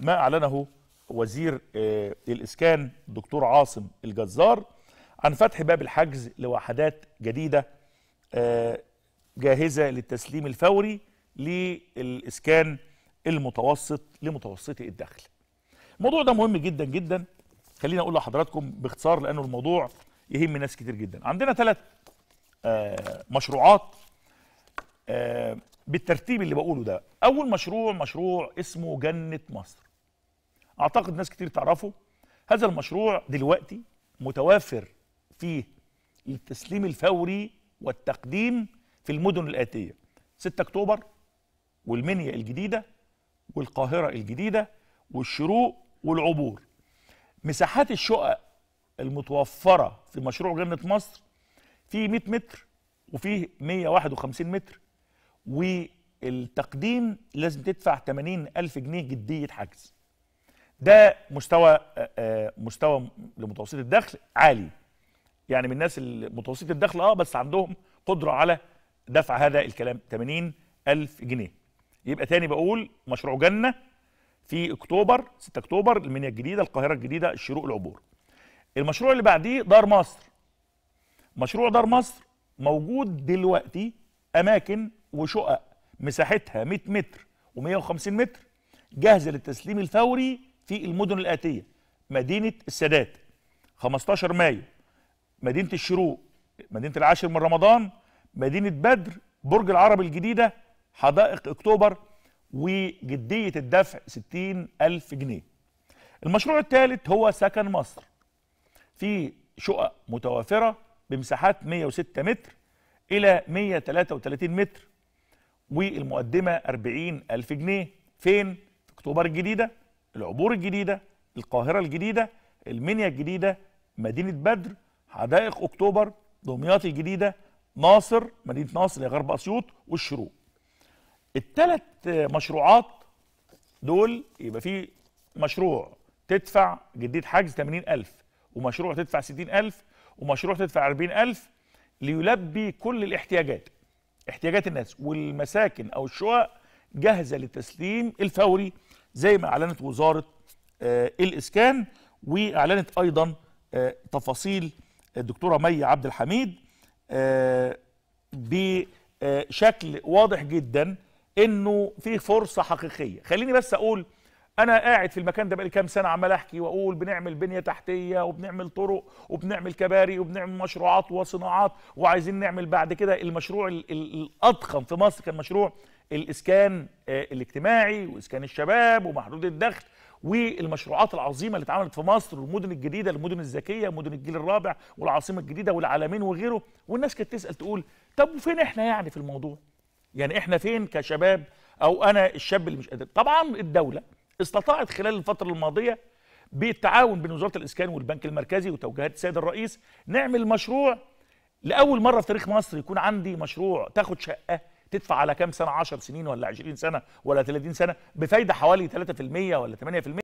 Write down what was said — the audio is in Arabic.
ما أعلنه وزير آه، الإسكان دكتور عاصم الجزار عن فتح باب الحجز لوحدات جديدة آه، جاهزة للتسليم الفوري للإسكان المتوسط لمتوسطي الدخل الموضوع ده مهم جدا جدا خليني أقول لحضراتكم باختصار لأنه الموضوع يهم ناس كتير جدا عندنا ثلاث آه، مشروعات بالترتيب اللي بقوله ده أول مشروع مشروع اسمه جنة مصر اعتقد ناس كتير تعرفه هذا المشروع دلوقتي متوافر فيه التسليم الفوري والتقديم في المدن الاتيه 6 اكتوبر والمنيا الجديده والقاهره الجديده والشروق والعبور مساحات الشقق المتوفره في مشروع جنه مصر فيه 100 متر وفيه 151 متر والتقديم لازم تدفع 80 ألف جنيه جدية حجز ده مستوى آه، آه، مستوى لمتوسط الدخل عالي يعني من الناس المتوسط الدخل اه بس عندهم قدره على دفع هذا الكلام 80 ألف جنيه يبقى تاني بقول مشروع جنة في أكتوبر 6 أكتوبر المنيا الجديدة القاهرة الجديدة الشروق العبور المشروع اللي بعديه دار مصر مشروع دار مصر موجود دلوقتي أماكن وشقق مساحتها 100 متر و150 متر جاهزة للتسليم الفوري في المدن الآتية مدينة السادات 15 مايو مدينة الشروق مدينة العاشر من رمضان مدينة بدر برج العرب الجديدة حدائق أكتوبر وجدية الدفع 60 ألف جنيه المشروع الثالث هو سكن مصر في شقق متوافرة بمساحات 106 متر إلى 133 متر والمقدمة 40 ألف جنيه فين؟ في أكتوبر الجديدة العبور الجديده القاهره الجديده المنيا الجديده مدينه بدر حدائق اكتوبر دمياط الجديده ناصر مدينه ناصر يا غرب اسيوط والشروق التلات مشروعات دول يبقى في مشروع تدفع جديد حجز 80000 ومشروع تدفع 60000 ومشروع تدفع 40000 ليلبي كل الاحتياجات احتياجات الناس والمساكن او الشقق جاهزه للتسليم الفوري زي ما اعلنت وزاره آه، الاسكان واعلنت ايضا آه، تفاصيل الدكتوره مي عبد الحميد آه، بشكل واضح جدا انه في فرصه حقيقيه خليني بس اقول انا قاعد في المكان ده بقالي كام سنه عمال احكي واقول بنعمل بنيه تحتيه وبنعمل طرق وبنعمل كباري وبنعمل مشروعات وصناعات وعايزين نعمل بعد كده المشروع الاضخم في مصر كان مشروع الاسكان آه، الاجتماعي واسكان الشباب ومحدود الدخل والمشروعات العظيمه اللي اتعملت في مصر والمدن الجديده المدن الذكيه مدن الجيل الرابع والعاصمه الجديده والعالمين وغيره والناس كانت تسال تقول طب وفين احنا يعني في الموضوع يعني احنا فين كشباب او انا الشاب اللي مش قادر طبعا الدوله استطاعت خلال الفترة الماضية بالتعاون بين وزارة الإسكان والبنك المركزي وتوجيهات السيد الرئيس نعمل مشروع لأول مرة في تاريخ مصر يكون عندي مشروع تاخد شقة تدفع على كام سنة 10 سنين ولا 20 سنة ولا 30 سنة بفايدة حوالي 3% ولا 8%